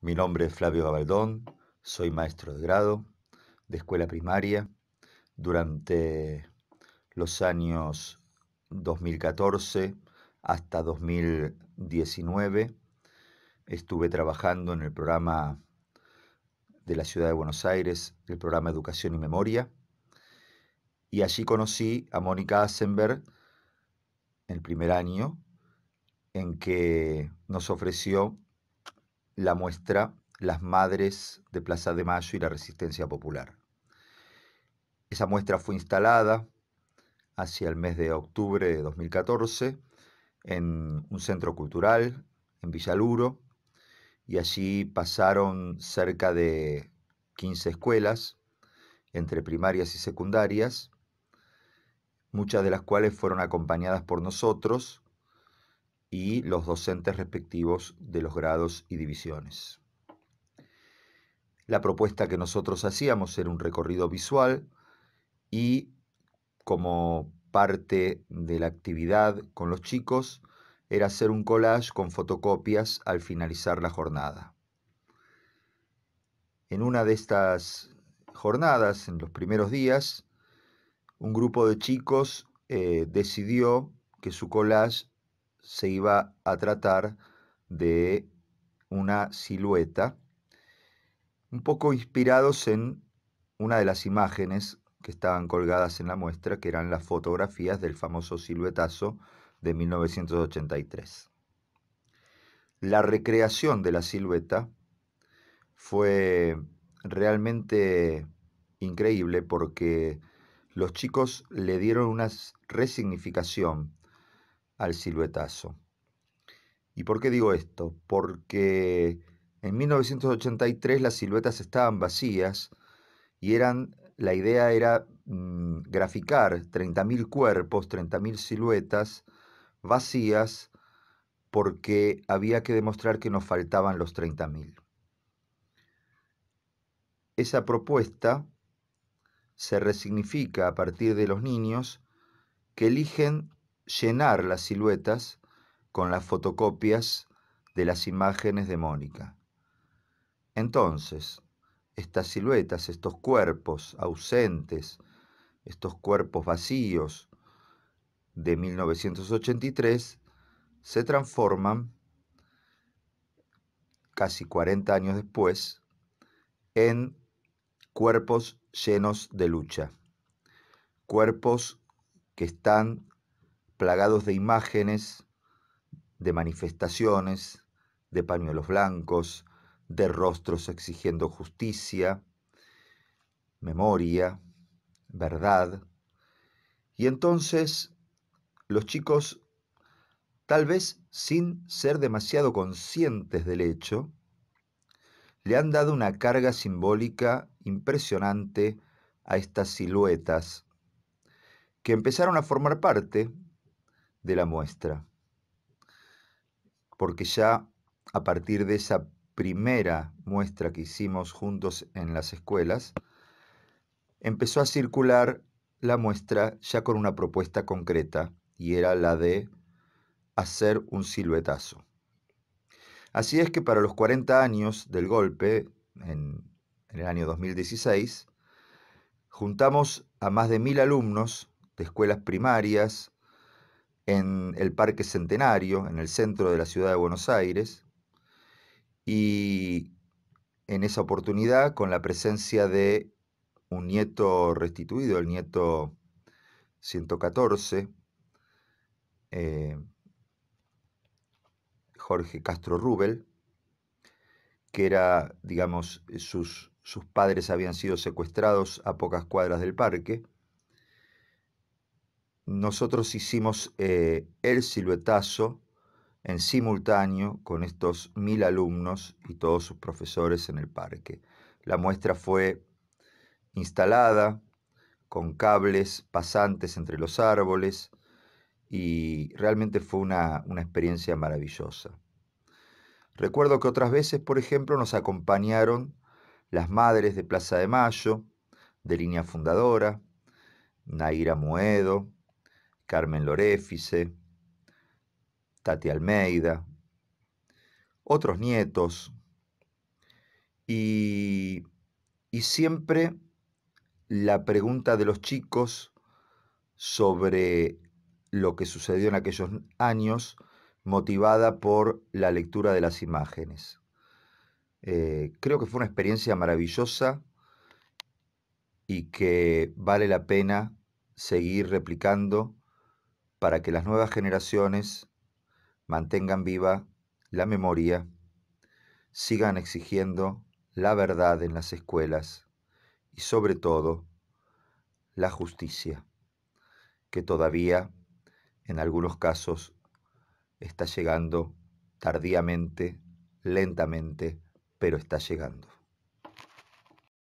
Mi nombre es Flavio Gabaldón, soy maestro de grado de escuela primaria. Durante los años 2014 hasta 2019 estuve trabajando en el programa de la ciudad de Buenos Aires, el programa Educación y Memoria, y allí conocí a Mónica Asenberg el primer año en que nos ofreció la muestra Las Madres de Plaza de Mayo y la Resistencia Popular. Esa muestra fue instalada hacia el mes de octubre de 2014 en un centro cultural en Villaluro y allí pasaron cerca de 15 escuelas entre primarias y secundarias, muchas de las cuales fueron acompañadas por nosotros y los docentes respectivos de los grados y divisiones. La propuesta que nosotros hacíamos era un recorrido visual y como parte de la actividad con los chicos era hacer un collage con fotocopias al finalizar la jornada. En una de estas jornadas, en los primeros días, un grupo de chicos eh, decidió que su collage se iba a tratar de una silueta, un poco inspirados en una de las imágenes que estaban colgadas en la muestra, que eran las fotografías del famoso siluetazo de 1983. La recreación de la silueta fue realmente increíble porque los chicos le dieron una resignificación al siluetazo. ¿Y por qué digo esto? Porque en 1983 las siluetas estaban vacías y eran, la idea era mm, graficar 30.000 cuerpos, 30.000 siluetas vacías porque había que demostrar que nos faltaban los 30.000. Esa propuesta se resignifica a partir de los niños que eligen llenar las siluetas con las fotocopias de las imágenes de Mónica. Entonces, estas siluetas, estos cuerpos ausentes, estos cuerpos vacíos de 1983, se transforman casi 40 años después en cuerpos llenos de lucha, cuerpos que están plagados de imágenes, de manifestaciones, de pañuelos blancos, de rostros exigiendo justicia, memoria, verdad. Y entonces los chicos, tal vez sin ser demasiado conscientes del hecho, le han dado una carga simbólica impresionante a estas siluetas que empezaron a formar parte de la muestra. Porque ya a partir de esa primera muestra que hicimos juntos en las escuelas, empezó a circular la muestra ya con una propuesta concreta y era la de hacer un siluetazo. Así es que para los 40 años del golpe, en, el año 2016, juntamos a más de mil alumnos de escuelas primarias, en el Parque Centenario, en el centro de la ciudad de Buenos Aires, y en esa oportunidad con la presencia de un nieto restituido, el nieto 114, eh, Jorge Castro Rubel, que era, digamos, sus padres habían sido secuestrados a pocas cuadras del parque, nosotros hicimos eh, el siluetazo en simultáneo con estos mil alumnos y todos sus profesores en el parque. La muestra fue instalada con cables pasantes entre los árboles y realmente fue una, una experiencia maravillosa. Recuerdo que otras veces, por ejemplo, nos acompañaron las madres de Plaza de Mayo, de Línea Fundadora, Naira Moedo, Carmen Loréfice, Tati Almeida, otros nietos, y, siempre la pregunta de los chicos sobre lo que sucedió en aquellos años, motivada por la lectura de las imágenes. Eh, creo que fue una experiencia maravillosa y que vale la pena seguir replicando para que las nuevas generaciones mantengan viva la memoria, sigan exigiendo la verdad en las escuelas y sobre todo la justicia, que todavía en algunos casos está llegando tardíamente, lentamente, pero está llegando.